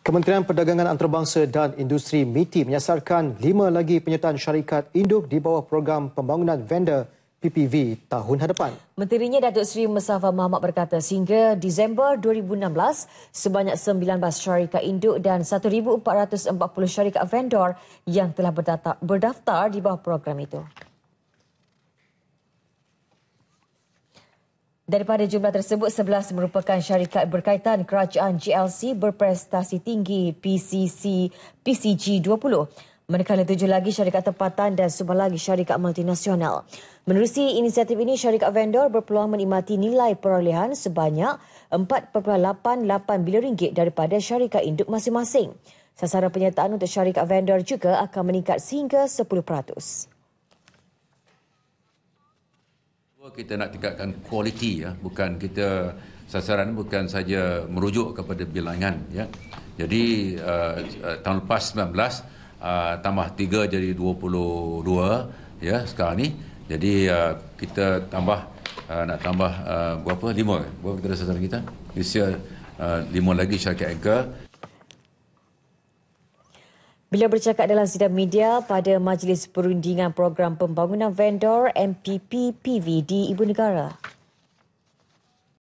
Kementerian Perdagangan Antarabangsa dan Industri MITI menyasarkan lima lagi penyertaan syarikat induk di bawah program pembangunan vendor PPV tahun hadapan. Menterinya Datuk Seri Mesafa Mahmat berkata sehingga Disember 2016 sebanyak 19 syarikat induk dan 1,440 syarikat vendor yang telah berdaftar di bawah program itu. Daripada jumlah tersebut, 11 merupakan syarikat berkaitan kerajaan GLC berprestasi tinggi PCC PCG 20 manakala tujuh lagi syarikat tempatan dan sebuah lagi syarikat multinasional. Menerusi inisiatif ini, syarikat vendor berpeluang menikmati nilai perolehan sebanyak 4.88 bilion ringgit daripada syarikat induk masing-masing. Sasaran penyertaan untuk syarikat vendor juga akan meningkat sehingga 10% kita nak tingkatkan kualiti ya bukan kita sasaran bukan saja merujuk kepada bilangan ya jadi uh, uh, tahun lepas 19 uh, eh, tambah 3 jadi 22 ya sekarang ni jadi uh, kita tambah uh, nak tambah uh, berapa 5 berapa kita sasaran kita Malaysia uh, 5 lagi syarikat anchor Beliau bercakap dalam sidang media pada Majlis Perundingan Program Pembangunan Vendor MPPPV di Ibu Negara.